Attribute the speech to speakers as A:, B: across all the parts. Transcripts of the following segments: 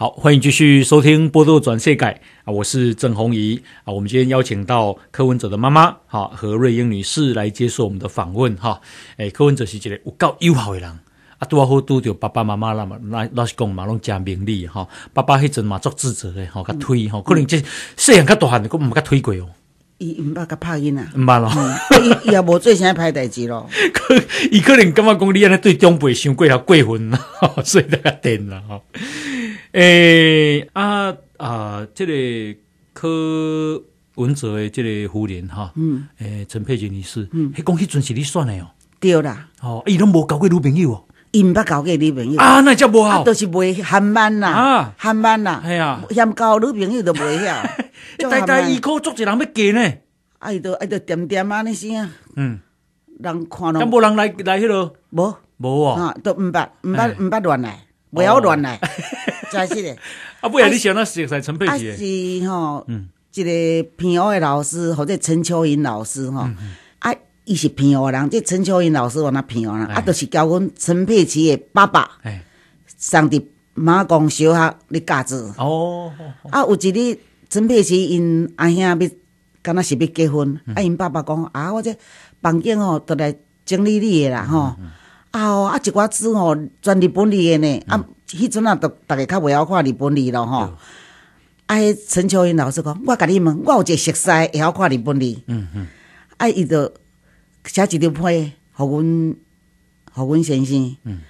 A: 好，欢迎继续收听《波多转世改》啊，我是郑红怡啊。我们今天邀请到柯文哲的妈妈，好和瑞英女士来接受我们的访问哈。诶，柯文哲是一个有够友好的人啊，多好，拄着爸爸妈妈那么，老讲嘛拢加明理哈。爸爸迄阵嘛作智责嘞，好加推哈，可能这细汉较大，汉，佮唔甲推过哦。
B: 伊毋捌甲拍囡啊，毋
A: 捌咯，
B: 伊伊也无做啥歹代志
A: 咯。伊可能感觉讲你安尼对长辈伤过了过分啦，所以才甲电啦哈。诶啊啊！这个柯文哲的这个夫人哈，嗯，诶，陈佩君女士，嗯，迄讲，迄阵是你选
B: 的哦，对啦，哦，伊拢无交过女朋友哦，伊毋捌交过女朋友，啊，那叫不好，都是袂含慢啦，含慢啦，系啊，嫌交女朋友都袂晓，大代依靠足一人要嫁呢，啊，伊都啊都点点安尼先啊，嗯，人看咯，敢无人来来迄落，无无哦，都毋捌毋捌毋捌乱来，袂晓乱来。在即个，啊！不然你想
A: 到是陈佩
B: 琪，是吼，一个片奥的老师，或者陈秋英老师，吼，啊，伊是片奥人，即陈秋英老师往那片奥人，啊，就是教阮陈佩琪的爸爸，上伫马光小学咧教书，哦，啊，有一日陈佩琪因阿兄要，敢若是要结婚，啊，因爸爸讲啊，我这房间吼，得来整理理的啦，吼，啊，哦，啊，一寡书哦，全日本里的呢，啊。迄阵啊，都逐个较袂晓看日本字咯吼。啊，迄陈秋英老师讲，我甲你问，我有一个熟识会晓看日本字。嗯嗯。啊，伊就写一张批，互阮，互阮先生。嗯。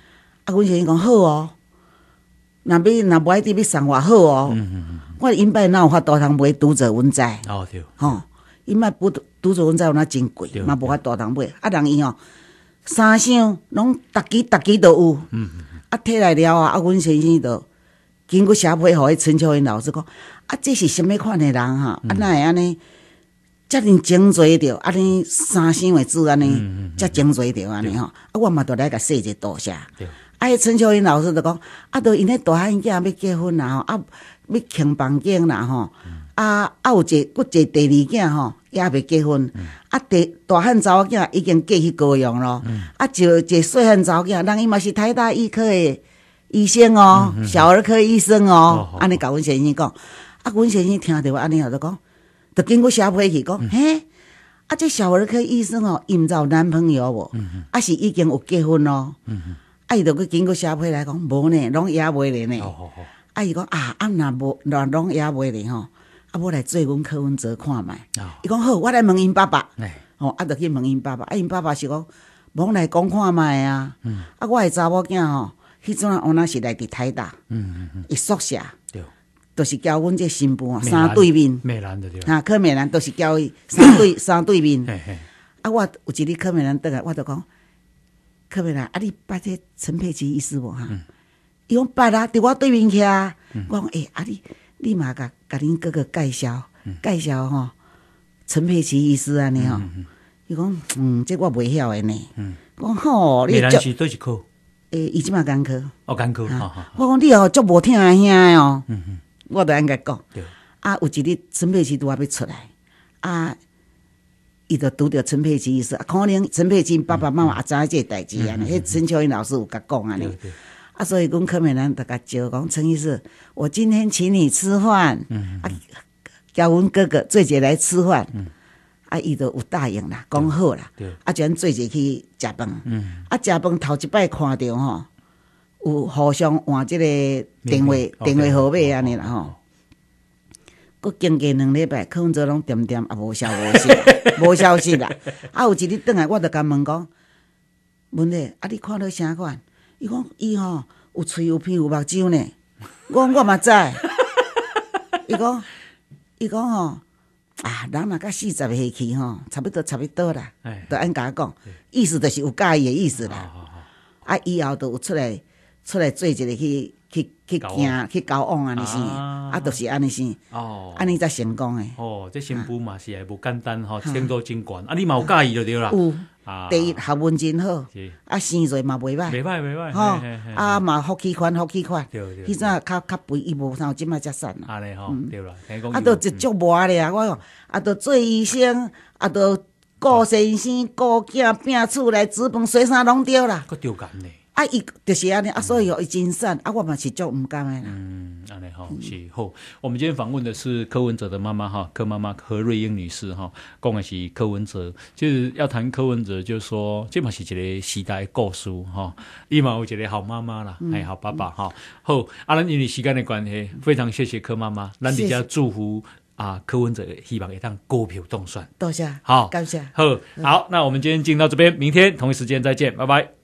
B: 啊，阮先生讲好哦。若要若无爱地要生活好哦。嗯嗯嗯。我因摆若有法大堂买读者文摘。哦对。吼，因摆不读者文摘有若真贵，嘛无法大堂买。啊，人伊哦，三箱拢，逐期逐期都有。嗯嗯。啊，摕来了啊！啊，阮先生着经过写批，互迄陈秋云老师讲：啊，这是什物款的人哈？啊，那会安尼？遮尔整齐着，安尼三声的字安尼，遮整齐着安尼吼？啊，我嘛都来甲说者读下。啊，陈秋云老师就讲：啊，都因迄大汉囝要结婚啦吼，啊，要请房间啦吼。啊，啊有个，骨个第二囝吼，也未结婚。啊，第大汉查某囝已经嫁去高阳咯。啊，就一个细汉查某囝，人伊嘛是台大医科诶医生哦，小儿科医生哦。安尼甲阮先生讲，啊，阮先生听着安尼你后讲，就经过写佩去讲，嘿，啊，这小儿科医生哦，有男朋友无？啊，是已经有结婚咯。啊，伊就去经过写佩来讲，无呢，拢也未咧呢。啊，伊讲啊，啊若无，若拢也未咧吼。啊！我来做阮柯文哲看卖。伊讲好，我来问因爸爸，吼，啊，著去问因爸爸。啊，因爸爸是讲，无来讲看麦啊。啊，我诶查某囝吼，迄阵原来是来伫台大，嗯嗯嗯，一宿舍，对，都是交阮这新妇啊，三对面，
A: 美兰的对，啊，
B: 柯美兰都是交伊三对 三对面。啊，我有一日柯美兰倒来，我著讲，柯美兰，啊，你捌这陈佩琪意思无哈？伊讲捌啊，伫我对面徛。我讲诶啊，你你嘛甲。甲恁哥哥介绍，介绍吼，陈佩琪医师安尼吼，伊讲，嗯，这我袂晓诶呢，嗯，讲好，你
A: 做，
B: 诶，伊即马干科，
A: 哦，干科，我
B: 讲你哦，足无听阿兄诶哦，嗯嗯，我都安尼讲，啊，有一日陈佩琪拄阿要出来，啊，伊就拄着陈佩琪意思，可能陈佩琪爸爸妈妈也知影即个代志安尼，迄陈秋英老师有甲讲安尼。啊，所以讲柯美兰大家就讲陈医师，我今天请你吃饭，嗯，啊，叫阮哥哥做下来吃饭，嗯，啊，伊都有答应啦，讲好了，啊，就做下去食饭，嗯，啊，食饭头一摆看到吼，有互相换这个电话电话号码安尼啦吼，过经过两礼拜，柯文哲拢点点也无消息，无消息啦，啊，有一日转来，我就甲问讲，问下，啊，你看到啥款？伊讲伊吼有嘴有鼻有目睭呢，我我嘛知。伊讲伊讲吼啊，人若甲四十岁去吼，差不多差不多啦，都按甲讲，意思就是有介意的意思啦。啊，以后都有出来出来做一个去去去行去交往安尼是，啊，都是安尼是，哦，安尼才成功诶。
A: 哦，即新妇嘛是也不简单吼，程度真悬，啊，你有介意就对啦。第
B: 一学问真好，啊生侪嘛袂歹，袂歹袂歹，吼，啊嘛福气款福气款，迄阵啊较较肥，伊无像即麦遮瘦。啊尼吼，对啦，啊都一足活咧，我讲啊都做医生，啊都顾先生顾囝，拼厝内，煮饭洗衫拢对啦。啊，伊就是安尼啊，所以伊真善，啊，我嘛是做毋甘诶啦。嗯，
A: 安尼好，是好。我们今天访问的是柯文哲的妈妈哈，柯妈妈何瑞英女士哈，讲的是柯文哲，就是要谈柯文哲，就是说这嘛是一个时代故事哈，一嘛我觉得好妈妈啦，还、哎好爸爸哈，好。阿兰因为时间的关系，非常谢谢柯妈妈，咱大家祝福啊柯文哲，希望一趟股票动算。多谢，好，感谢，好，好。那我们今天进到这边，明天同一时间再见，拜拜。